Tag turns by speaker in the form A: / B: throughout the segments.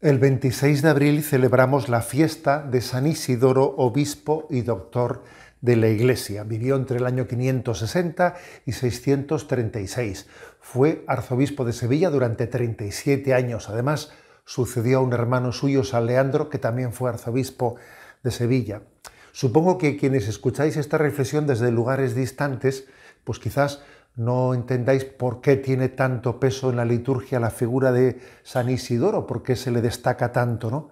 A: El 26 de abril celebramos la fiesta de San Isidoro, obispo y doctor de la Iglesia. Vivió entre el año 560 y 636. Fue arzobispo de Sevilla durante 37 años. Además, sucedió a un hermano suyo, San Leandro, que también fue arzobispo de Sevilla. Supongo que quienes escucháis esta reflexión desde lugares distantes, pues quizás no entendáis por qué tiene tanto peso en la liturgia la figura de San Isidoro, por qué se le destaca tanto, ¿no?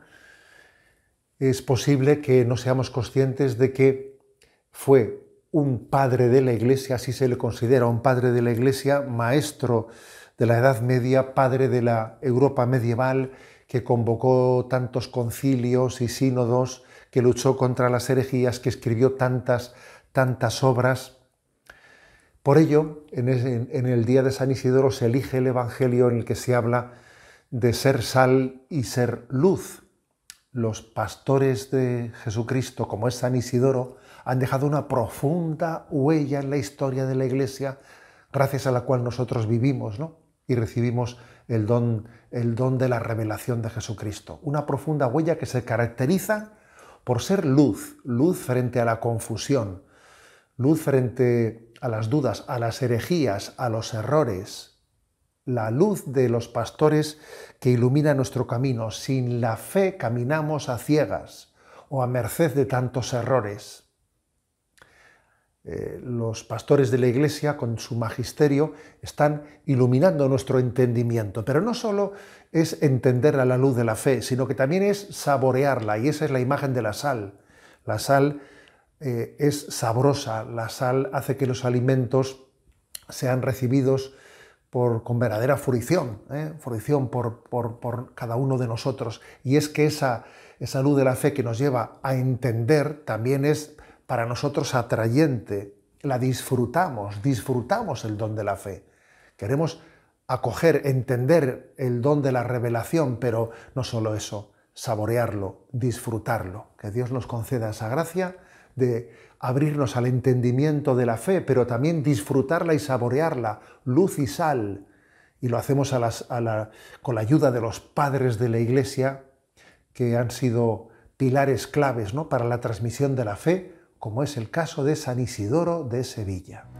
A: Es posible que no seamos conscientes de que fue un padre de la Iglesia, así se le considera, un padre de la Iglesia, maestro de la Edad Media, padre de la Europa medieval, que convocó tantos concilios y sínodos, que luchó contra las herejías, que escribió tantas, tantas obras por ello, en, el día de San Isidoro se elige el Evangelio en el que se habla de ser sal y ser luz. Los pastores de Jesucristo, como es San Isidoro, han dejado una profunda huella en la historia de la Iglesia, gracias a la cual nosotros vivimos y recibimos el don de la revelación de Jesucristo. Una profunda huella que se caracteriza por ser luz, luz frente a la confusión, luz frente a las dudas, a las herejías, a los errores, la luz de los pastores que ilumina nuestro camino. Sin la fe caminamos a ciegas o a merced de tantos errores. Eh, los pastores de la Iglesia, con su magisterio, están iluminando nuestro entendimiento. Pero no solo es entender a la luz de la fe, sino que también es saborearla, y esa es la imagen de la sal. La sal eh, es sabrosa. La sal hace que los alimentos sean recibidos con verdadera fruición, ¿eh? fruición por, cada uno de nosotros. Y es que esa, esa luz de la fe que nos lleva a entender también es para nosotros atrayente. La disfrutamos, disfrutamos el don de la fe. Queremos acoger, entender el don de la revelación, pero no solo eso, saborearlo, disfrutarlo. Que Dios nos conceda esa gracia de abrirnos al entendimiento de la fe, pero también disfrutarla y saborearla, luz y sal. Y lo hacemos con la ayuda de los padres de la Iglesia, que han sido pilares claves ¿no? para la transmisión de la fe, como es el caso de San Isidoro de Sevilla.